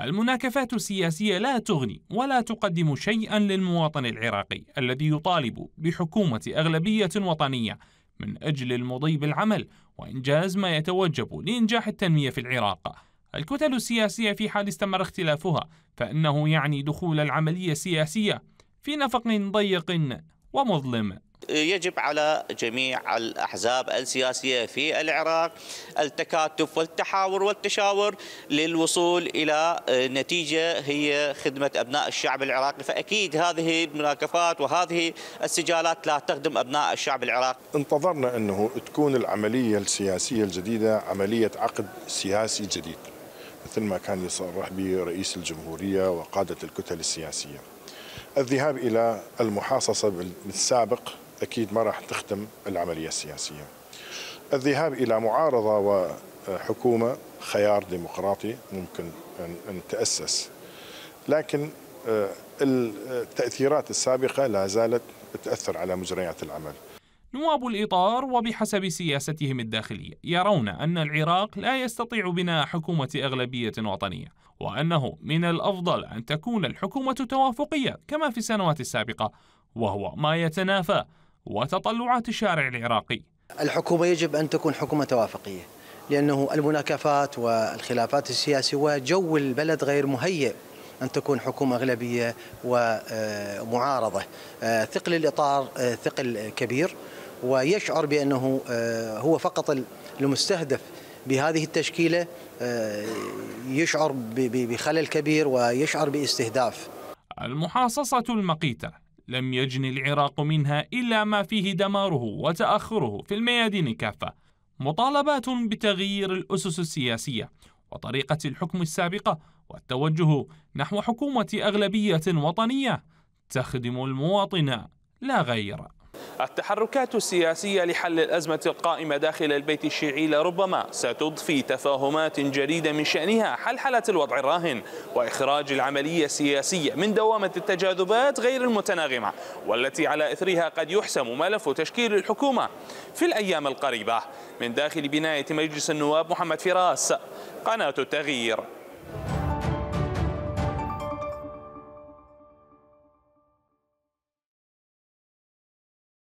المناكفات السياسية لا تغني ولا تقدم شيئا للمواطن العراقي الذي يطالب بحكومة أغلبية وطنية من أجل المضي بالعمل وإنجاز ما يتوجب لإنجاح التنمية في العراق الكتل السياسية في حال استمر اختلافها فإنه يعني دخول العملية السياسية في نفق ضيق ومظلم يجب على جميع الأحزاب السياسية في العراق التكاتف والتحاور والتشاور للوصول إلى آه، نتيجة هي خدمة أبناء الشعب العراقي فأكيد هذه المناكفات وهذه السجالات لا تخدم أبناء الشعب العراقي انتظرنا أنه تكون العملية السياسية الجديدة عملية عقد سياسي جديد مثل ما كان يصرح به رئيس الجمهورية وقادة الكتل السياسية الذهاب إلى المحاصصة بالسابق أكيد ما راح تختم العملية السياسية الذهاب إلى معارضة وحكومة خيار ديمقراطي ممكن أن تأسس لكن آه، التأثيرات السابقة لا زالت تأثر على مجريات العمل نواب الإطار وبحسب سياستهم الداخلية يرون أن العراق لا يستطيع بناء حكومة أغلبية وطنية وأنه من الأفضل أن تكون الحكومة توافقية كما في السنوات السابقة وهو ما يتنافى وتطلعات الشارع العراقي الحكومة يجب أن تكون حكومة توافقية لأنه المناكفات والخلافات السياسية وجو البلد غير مهيئ أن تكون حكومة أغلبية ومعارضة آه، ثقل الإطار آه، ثقل كبير ويشعر بأنه آه، هو فقط المستهدف بهذه التشكيلة يشعر بخلل كبير ويشعر باستهداف المحاصصة المقيتة لم يجن العراق منها إلا ما فيه دماره وتأخره في الميادين كافة مطالبات بتغيير الأسس السياسية وطريقة الحكم السابقة والتوجه نحو حكومة أغلبية وطنية تخدم المواطن لا غير التحركات السياسية لحل الأزمة القائمة داخل البيت الشيعي لربما ستضفي تفاهمات جديدة من شأنها حلحلة الوضع الراهن وإخراج العملية السياسية من دوامة التجاذبات غير المتناغمة والتي على إثرها قد يحسم ملف تشكيل الحكومة في الأيام القريبة من داخل بناية مجلس النواب محمد فراس قناة التغيير